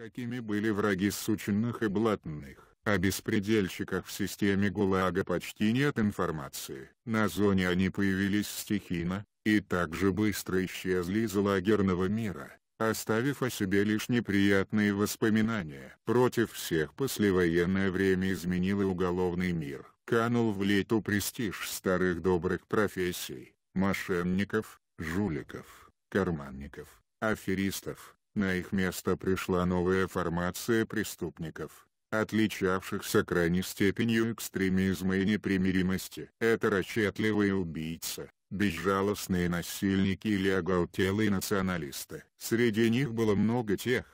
какими были враги сученных и блатных. О а беспредельщиках в системе ГУЛАГа почти нет информации. На зоне они появились стихийно, и также быстро исчезли из лагерного мира, оставив о себе лишь неприятные воспоминания. Против всех послевоенное время изменило уголовный мир. Канул в лету престиж старых добрых профессий, мошенников, жуликов, карманников, аферистов, на их место пришла новая формация преступников, отличавшихся крайней степенью экстремизма и непримиримости. Это расчетливые убийцы, безжалостные насильники или оголтелые националисты. Среди них было много тех,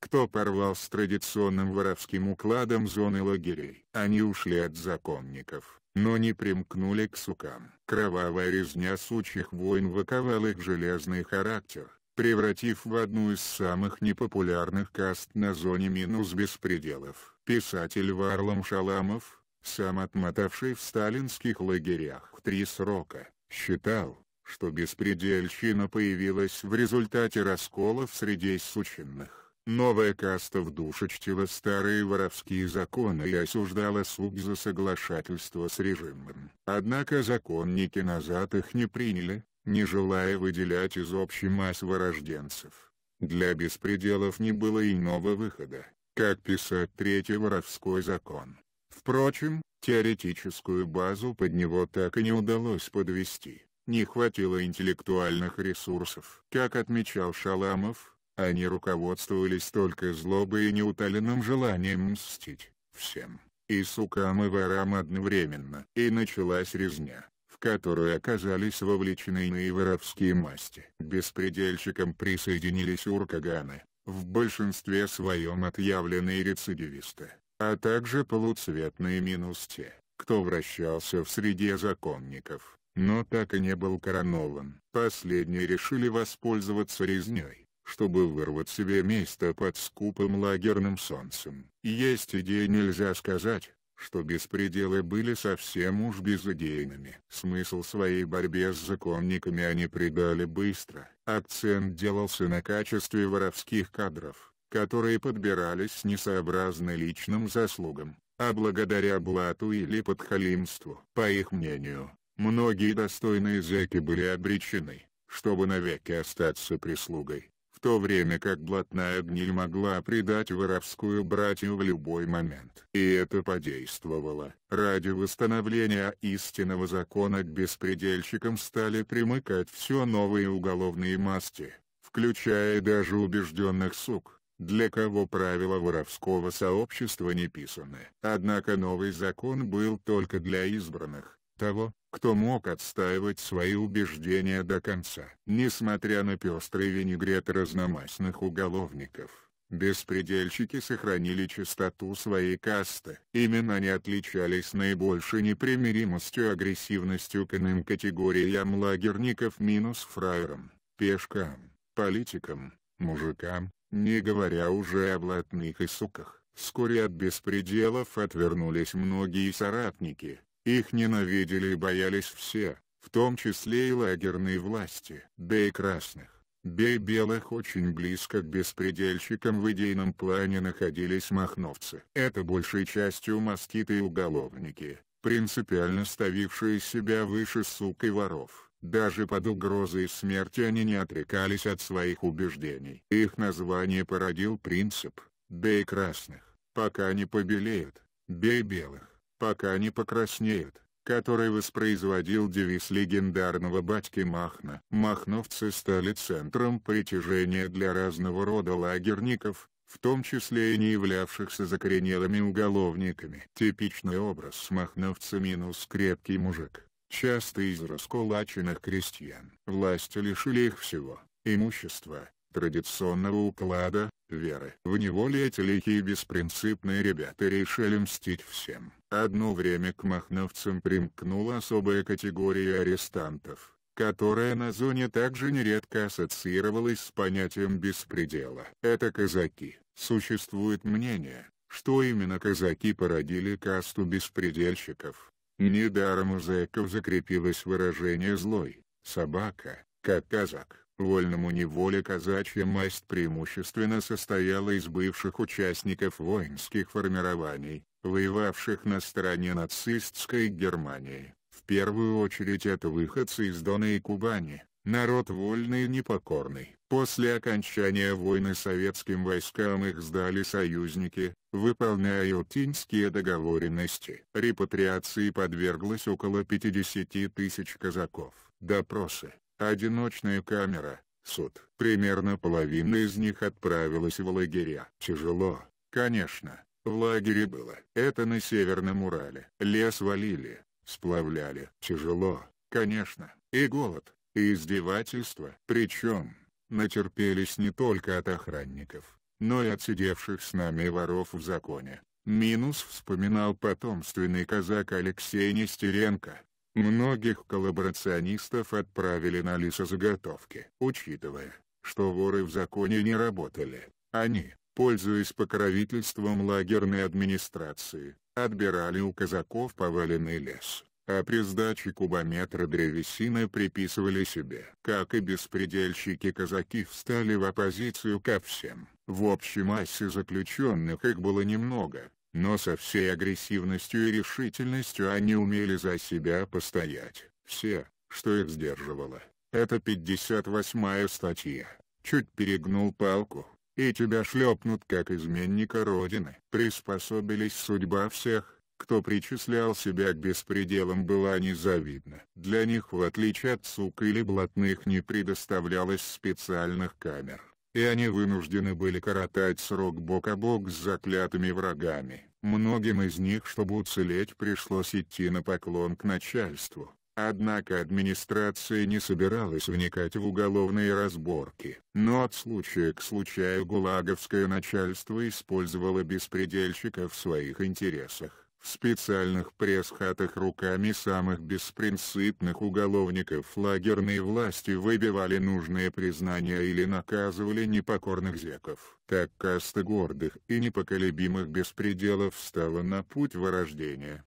кто порвал с традиционным воровским укладом зоны лагерей. Они ушли от законников, но не примкнули к сукам. Кровавая резня сучих войн выковала их железный характер превратив в одну из самых непопулярных каст на зоне минус беспределов. Писатель Варлам Шаламов, сам отмотавший в сталинских лагерях три срока, считал, что беспредельщина появилась в результате расколов среди сученных. Новая каста в душе чтила старые воровские законы и осуждала суд за соглашательство с режимом. Однако законники назад их не приняли, не желая выделять из общей массы ворожденцев. Для беспределов не было иного выхода, как писать третий воровской закон. Впрочем, теоретическую базу под него так и не удалось подвести. Не хватило интеллектуальных ресурсов. Как отмечал Шаламов, они руководствовались только злобой и неутоленным желанием мстить всем. И сукам и ворам одновременно. И началась резня которую оказались вовлечены иные воровские масти. беспредельщикам присоединились уркаганы, в большинстве своем отъявленные рецидивисты, а также полуцветные минус те, кто вращался в среде законников, но так и не был коронован. Последние решили воспользоваться резней, чтобы вырвать себе место под скупым лагерным солнцем. Есть идея нельзя сказать, что беспределы были совсем уж безыдейными. Смысл своей борьбе с законниками они придали быстро. Акцент делался на качестве воровских кадров, которые подбирались несообразно личным заслугам, а благодаря блату или подхалимству. По их мнению, многие достойные зэки были обречены, чтобы навеки остаться прислугой то время как блатная гниль могла предать воровскую братью в любой момент. И это подействовало. Ради восстановления истинного закона к беспредельщикам стали примыкать все новые уголовные масти, включая даже убежденных сук для кого правила воровского сообщества не писаны. Однако новый закон был только для избранных, того, кто мог отстаивать свои убеждения до конца. Несмотря на пестрый винегрет разномастных уголовников, беспредельщики сохранили чистоту своей касты. Именно они отличались наибольшей непримиримостью агрессивностью к иным категориям лагерников минус фраерам, пешкам, политикам, мужикам, не говоря уже о блатных и суках. Вскоре от беспределов отвернулись многие соратники, их ненавидели и боялись все, в том числе и лагерные власти. Бей красных, бей белых очень близко к беспредельщикам в идейном плане находились махновцы. Это большей частью москиты и уголовники, принципиально ставившие себя выше сук и воров. Даже под угрозой смерти они не отрекались от своих убеждений. Их название породил принцип «бей красных, пока не побелеют, бей белых» пока не покраснеют, который воспроизводил девиз легендарного батьки Махна. Махновцы стали центром притяжения для разного рода лагерников, в том числе и не являвшихся закоренелыми уголовниками. Типичный образ махновца минус крепкий мужик, часто из раскулаченных крестьян. Власти лишили их всего, имущества, традиционного уклада, веры. В неволе эти лихие беспринципные ребята решили мстить всем. Одно время к махновцам примкнула особая категория арестантов, которая на зоне также нередко ассоциировалась с понятием «беспредела». Это казаки. Существует мнение, что именно казаки породили касту беспредельщиков. Недаром у зэков закрепилось выражение «злой», «собака», «как казак». Вольному неволе казачья масть преимущественно состояла из бывших участников воинских формирований, воевавших на стороне нацистской Германии. В первую очередь это выходцы из Дона и Кубани, народ вольный и непокорный. После окончания войны советским войскам их сдали союзники, выполняя утинские договоренности. Репатриации подверглось около 50 тысяч казаков. Допросы. Одиночная камера, суд. Примерно половина из них отправилась в лагеря. Тяжело, конечно, в лагере было. Это на Северном Урале. Лес валили, сплавляли. Тяжело, конечно, и голод, и издевательства. Причем, натерпелись не только от охранников, но и от сидевших с нами воров в законе. Минус вспоминал потомственный казак Алексей Нестеренко. Многих коллаборационистов отправили на лесозаготовки, учитывая, что воры в законе не работали. Они, пользуясь покровительством лагерной администрации, отбирали у казаков поваленный лес, а при сдаче кубометра древесины приписывали себе. Как и беспредельщики-казаки встали в оппозицию ко всем. В общей массе заключенных их было немного, но со всей агрессивностью и решительностью они умели за себя постоять. Все, что их сдерживало, это 58-я статья. Чуть перегнул палку, и тебя шлепнут как изменника Родины. Приспособились судьба всех, кто причислял себя к беспределам, была незавидна. Для них, в отличие от сук или блатных, не предоставлялось специальных камер и они вынуждены были коротать срок бок о бок с заклятыми врагами. Многим из них, чтобы уцелеть, пришлось идти на поклон к начальству. Однако администрация не собиралась вникать в уголовные разборки. Но от случая к случаю гулаговское начальство использовало беспредельщика в своих интересах в специальных пресс-хатах руками самых беспринципных уголовников лагерные власти выбивали нужные признания или наказывали непокорных зеков. Так каста гордых и непоколебимых беспределов стала на путь вырождения.